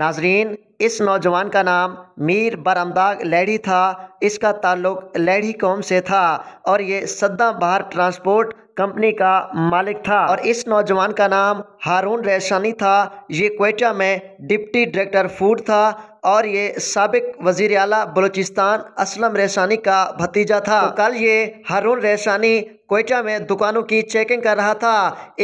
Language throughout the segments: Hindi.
नाजरीन इस नौजवान का नाम मीर बरामदाग लैडी था इसका ताल्लुक लैडी कौम से था और ये सद्दा बहार ट्रांसपोर्ट कंपनी का मालिक था और इस नौजवान का नाम हारून रैशानी था ये कोयटा में डिप्टी डायरेक्टर फूड था और ये सबक वजीर अला बलोचिस्तान असलम रैशानी का भतीजा था तो कल ये हारून रैशानी कोयटा में दुकानों की चेकिंग कर रहा था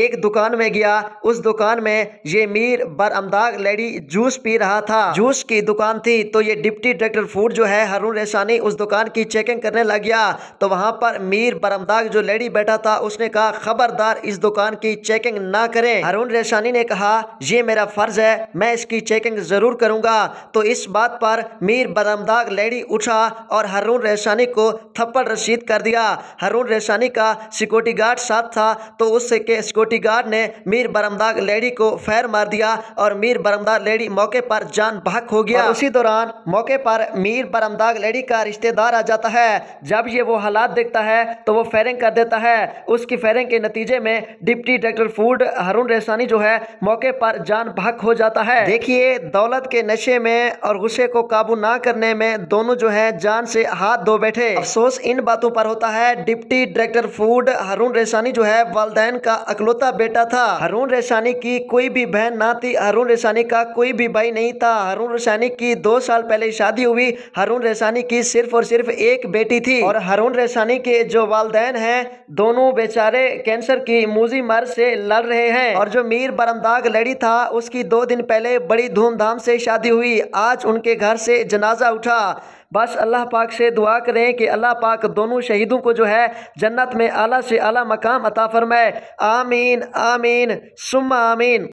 एक दुकान में गया उस दुकान में ये मीर बरअमदाग लेडी जूस पी रहा था जूस की दुकान थी तो ये डिप्टी डायरेक्टर फूड जो है हरून रेशानी उस दुकान की चेकिंग करने लग गया तो वहाँ पर मीर बरअमदाग जो लेडी बैठा था उसने कहा खबरदार इस दुकान की चेकिंग ना करें हरून रेशानी ने कहा ये मेरा फर्ज है मैं इसकी चेकिंग जरूर करूंगा तो इस बात पर मीर बरअमदाग लेडी उठा और हरून रेशानी को थप्पड़ रसीद कर दिया हरून रेशानी का सिक्योरिटी गार्ड साथ था तो उसके सिक्योरिटी गार्ड ने मीर बरमदार लेडी को फैर मार दिया और मीर बरमदार लेडी मौके पर जान बहक हो गया उसी दौरान मौके पर मीर बरमदाग लेडी का रिश्तेदार आ जाता है जब ये वो हालात देखता है तो वो फायरिंग कर देता है उसकी फायरिंग के नतीजे में deputy director food Haroon Raisani जो है मौके पर जान बहक हो जाता है देखिए दौलत के नशे में और गुस्से को काबू ना करने में दोनों जो है जान से हाथ धो बैठे अफसोस इन बातों पर होता है deputy director food food Haroon Raisani जो है वालदेन का अकलौता बेटा था हरुण रेशानी की कोई भी बहन ना थी हारून रेशानी का कोई भी भाई नहीं था हारून रेशानी की दो साल पहले शादी हुई हरुण रेशानी की सिर्फ और सिर्फ एक बेटी थी और हरुण रेशानी के जो वालदेन है दोनों बेचारे कैंसर की मूजी मर से लड़ रहे हैं और जो मीर बरमदाग लड़ी था उसकी दो दिन पहले बड़ी धूमधाम से शादी हुई आज उनके घर से जनाजा उठा बस अल्लाह पाक से दुआ करें कि अल्लाह पाक दोनों शहीदों को जो है जन्नत में आला से आला मकाम अता फरमाए आमीन आमीन सुम आमीन